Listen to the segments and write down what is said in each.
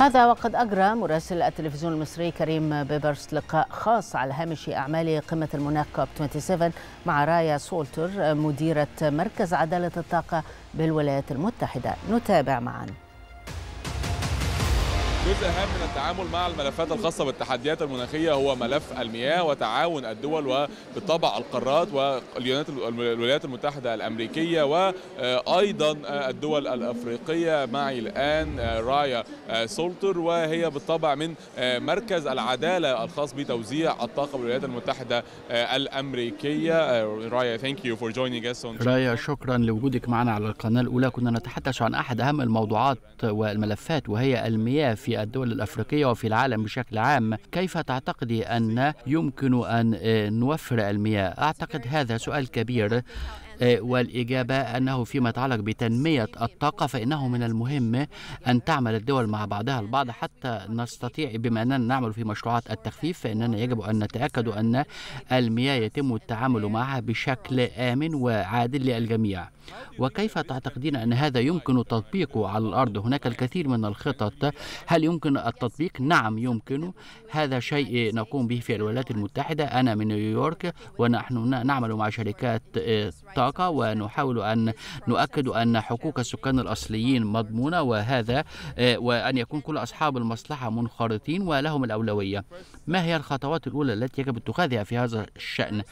هذا وقد أجرى مراسل التلفزيون المصري كريم بيبرس لقاء خاص على هامش أعمال قمة المناخ كوب 27 مع رايا سولتر مديرة مركز عدالة الطاقة بالولايات المتحدة نتابع معاً جزء هام من التعامل مع الملفات الخاصة بالتحديات المناخية هو ملف المياه وتعاون الدول وبالطبع القارات والولايات المتحدة الأمريكية وأيضا آه، آه، الدول الأفريقية معي الآن آه، رايا سولتر وهي بالطبع من مركز العدالة الخاص بتوزيع الطاقة بالولايات المتحدة الأمريكية رايا thank you for joining us on رايا شكرا لوجودك معنا على القناة الأولى كنا نتحدث عن أحد أهم الموضوعات والملفات وهي المياه في الدول الأفريقية وفي العالم بشكل عام كيف تعتقد أن يمكن أن آه، نوفر المياه أعتقد هذا سؤال كبير آه، والإجابة أنه فيما يتعلق بتنمية الطاقة فإنه من المهم أن تعمل الدول مع بعضها البعض حتى نستطيع بما أننا نعمل في مشروعات التخفيف فإننا يجب أن نتأكد أن المياه يتم التعامل معها بشكل آمن وعادل للجميع وكيف تعتقدين أن هذا يمكن تطبيقه على الأرض هناك الكثير من الخطط هل يمكن التطبيق؟ نعم يمكن هذا شيء نقوم به في الولايات المتحدة أنا من نيويورك ونحن نعمل مع شركات آه، طاقة العراق ونحاول أن نؤكد أن حقوق السكان الأصليين مضمونة وهذا آه، وأن يكون كل أصحاب المصلحة منخرطين ولهم الأولوية ما هي الخطوات الأولى التي يجب اتخاذها في هذا الشأن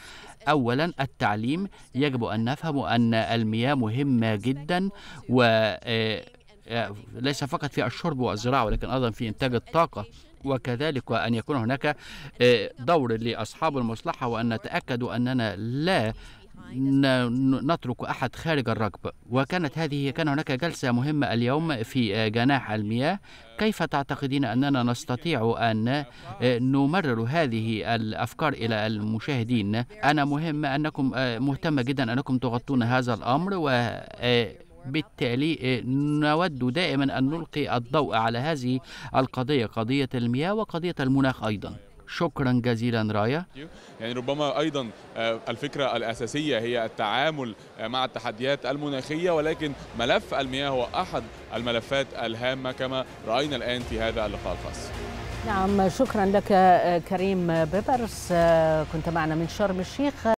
أولا التعليم يجب أن نفهم أن المياه مهمة جدا و آه، آه، ليس فقط في الشرب والزراعة ولكن أيضا في إنتاج الطاقة وكذلك أن يكون هناك دور لأصحاب المصلحة وأن نتأكد أننا لا نترك أحد خارج الركب وكانت هذه كان هناك جلسة مهمة اليوم في آه، جناح المياه كيف تعتقدين أننا نستطيع أن آه، نمرر هذه الأفكار إلى المشاهدين أنا مهم أنكم آه، مهتمة جدا أنكم تغطون هذا الأمر و بالتالي نود دائما أن نلقي الضوء على هذه القضية قضية المياه وقضية المناخ أيضاً شكرا جزيلا رايا يعني ربما ايضا آه، الفكره الاساسيه هي التعامل آه، مع التحديات المناخيه ولكن ملف المياه هو احد الملفات الهامه كما راينا الان في هذا اللقاء الخاص نعم شكرا لك آه، كريم بيبرس كنت معنا من شرم الشيخ